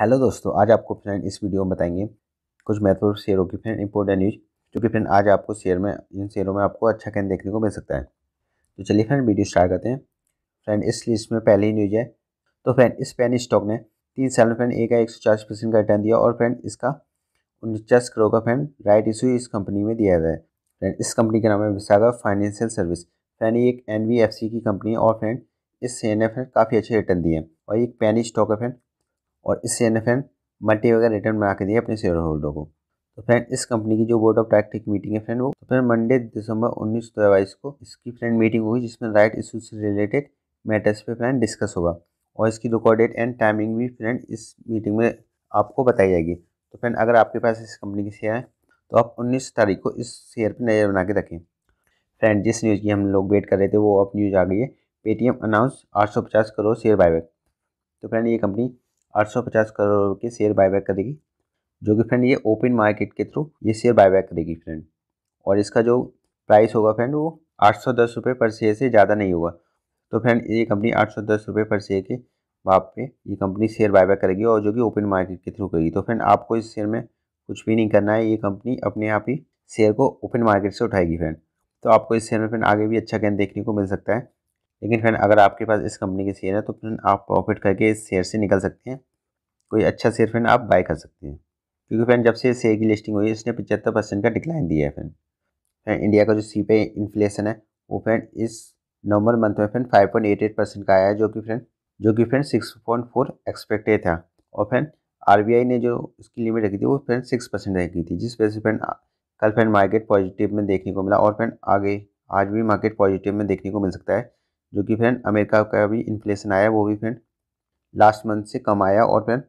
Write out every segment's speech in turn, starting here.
hello दोस्तों आज आपको फ्रेंड इस वीडियो में बताएंगे कुछ महत्वपूर्ण शेयरों की फ्रेंड इंपॉर्टेंट न्यूज जो कि फ्रेंड आज आपको शेयर में इन शेयरों में आपको अच्छा कैन देखने को मिल सकता है तो चलिए फ्रेंड वीडियो स्टार्ट करते हैं फ्रेंड इस लिस्ट में पहली न्यूज है तो फ्रेंड इस पेन स्टॉक ने तीन साल में फ्रेंड एक एक सौ चालीस परसेंट का रिटर्न दिया और फ्रेंड इसका उनचास करोड़ का फ्रेंड राइट इशू इस कंपनी में दिया गया है फ्रेंड इस कंपनी का नाम है विशाखा फाइनेंशियल सर्विस फ्रेंड ये एक एन की कंपनी है और फ्रेंड इस शेयर ने फ्रेंड काफ़ी अच्छे रिटर्न दिए हैं और एक पैनी स्टॉक है फ्रेंड और इससे ना फ्रेंड मल्टी वगैरह रिटर्न बना के दिए अपने शेयर होल्डर को तो फ्रेंड इस कंपनी की जो बोर्ड ऑफ डायरेक्टर की मीटिंग है फ्रेंड वो तो फ्रेंड मंडे दिसंबर उन्नीस सौ बाईस को इसकी फ्रेंड मीटिंग होगी जिसमें राइट इशू से रिलेटेड मैटर्स पे फ्रेंड डिस्कस होगा और इसकी रिकॉर्ड डेट एंड टाइमिंग भी फ्रेंड इस मीटिंग में आपको बताई जाएगी तो फ्रेंड अगर आपके पास इस कंपनी के शेयर है तो आप उन्नीस तारीख को इस शेयर पर नज़र बना के रखें फ्रेंड जिस न्यूज़ की हम लोग वेट कर रहे थे वो अब न्यूज़ आ गई है पेटीएम अनाउंस आठ सौ पचास करोड़ शेयर बायबैक तो फ्रेंड ये कंपनी 850 करोड़ के शेयर बायबैक करेगी जो कि फ्रेंड ये ओपन मार्केट के थ्रू ये शेयर बायबैक करेगी फ्रेंड और इसका जो प्राइस होगा फ्रेंड वो आठ सौ दस रुपये पर शेयर से ज़्यादा नहीं होगा तो फ्रेंड ये कंपनी आठ सौ दस रुपये पर शेयर के वहाँ पे ये कंपनी शेयर बायबैक करेगी और जो कि ओपन मार्केट के थ्रू करेगी तो फ्रेंड आपको इस शेयर में कुछ भी नहीं करना है ये कंपनी अपने आप ही शेयर को ओपन मार्केट से उठाएगी फ्रेंड तो आपको इस शेयर में फ्रेंड आगे भी अच्छा गेंद देखने को मिल सकता है लेकिन फ्रेंड अगर आपके पास इस कंपनी के शेयर है तो फ्रेंड आप प्रॉफिट करके इस शेयर से निकल सकते हैं कोई अच्छा शेयर फ्रेंड आप बाय कर सकते हैं क्योंकि फ्रेंड जब से शेयर की लिस्टिंग हुई है इसने पचहत्तर परसेंट का डिक्लाइन दिया है फ्रेंड फ्रेंड इंडिया का जो सी पे इन्फ्लेशन है वो फ्रेंड इस नवंबर मंथ में friend five point eight eight percent का आया है जो कि फ्रेंड जो कि friend six point four expected था और फ्रेंड आई ने जो उसकी लिमिट रखी थी वो फ्रेंड सिक्स परसेंट रखी थी जिस वजह से फ्रेंड कल फ्रेंड मार्केट पॉजिटिव में देखने को मिला और फ्रेंड आगे आज भी मार्केट पॉजिटिव में देखने को मिल सकता है जो कि फ्रेंड अमेरिका का भी इन्फ्लेशन आया वो भी फ्रेंड लास्ट मंथ से कम आया और फ्रेंड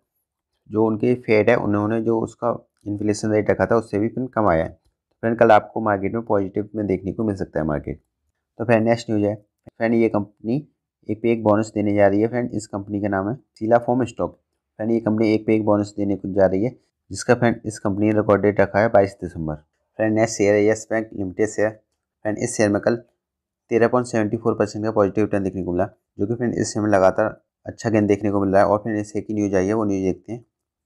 जो उनके फेड है उन्होंने जो उसका इन्फ्लेशन रेट रखा था उससे भी फ्रेंड कम आया है फ्रेंड तो कल आपको मार्केट में पॉजिटिव में देखने को मिल सकता है मार्केट तो फ्रेंड नेक्स्ट न्यूज है फ्रेंड ये कंपनी एक पे एक बोनस देने जा रही है फ्रेंड इस कंपनी का नाम है सीला फॉर्म स्टॉक फ्रेंड ये कंपनी एक पे एक बोनस देने को जा रही है जिसका फ्रेंड इस कंपनी ने रिकॉर्ड डेट रखा है बाईस दिसंबर फ्रेंड नेक्स्ट शेयर है Yes Bank limited share friend इस शेयर में कल तेरह पॉइंट सेवेंटी फोर परसेंट का पॉजिटिव रिटर्न देखने को मिला जो कि फ्रेंड इस समय लगातार अच्छा गेंद देखने को मिल रहा है और फ्रेंड इससे की न्यूज आई है वो न्यूज देखते हैं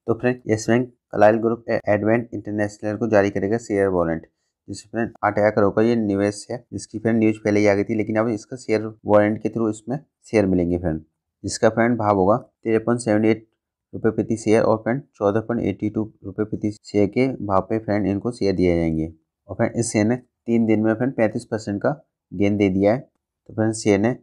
तो friend Yes Bank Carlyle group Advent International को जारी करेगा शेयर वॉरेंट जिससे फ्रेंड आठ हज़ार करोड़ का ये निवेश है जिसकी फ्रेंड न्यूज पहले ही आ गई थी लेकिन अब इसका शेयर वारंट के थ्रू इसमें शेयर मिलेंगे फ्रेंड जिसका फ्रेंड भाव होगा तेरह पॉइंट सेवन एट रुपये प्रति शेयर और फ्रेंड चौदह पॉइंट एट्टी टू रुपये प्रति शेयर के भाव पे फ्रेंड इनको शेयर दिए जाएंगे और फ्रेंड इस शेयर ने तीन दिन में फ्रेंड पैंतीस परसेंट का गेंद दे दिया है तो फ्रेंड्स शेयर ने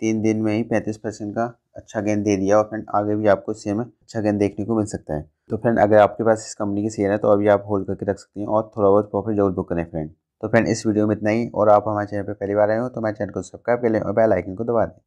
तीन दिन में ही पैंतीस परसेंट का अच्छा गेंद दे दिया और फ्रेंड आगे भी आपको शेयर में अच्छा गेंद देखने को मिल सकता है तो फ्रेंड अगर आपके पास इस कंपनी के शेयर है तो अभी आप होल्ड करके रख सकते हैं और थोड़ा बहुत प्रॉफिट जरूर बुक करें फ्रेंड तो फ्रेंड इस वीडियो में इतना ही और आप हमारे चैनल पर पहली बार आए हो तो हमारे चैनल को सब्सक्राइब कर लें और बेल आइकन को दबा दें